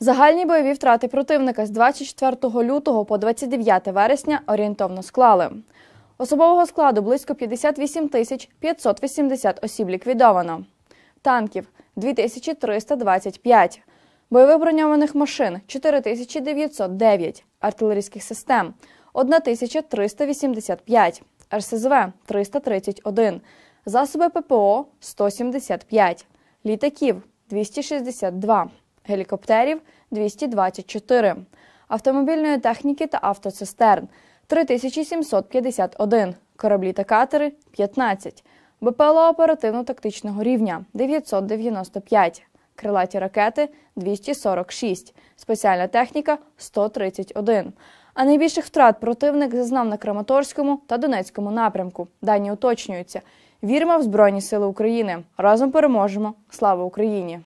Загальні бойові втрати противника з 24 лютого по 29 вересня орієнтовно склали. Особового складу близько 58 тисяч 580 осіб ліквідовано, танків 2325, бойових броньованих машин 4909, артилерійських систем 1385, РСЗВ 331, засоби ППО 175, літаків 262 гелікоптерів 224, автомобільної техніки та автоцистерн 3751, кораблі та катери 15, БПЛО оперативно-тактичного рівня 995, крилаті ракети 246, спеціальна техніка 131. А найбільших втрат противник зазнав на Краматорському та Донецькому напрямку. Дані уточнюються. Віримо в Збройні Сили України. Разом переможемо. Слава Україні!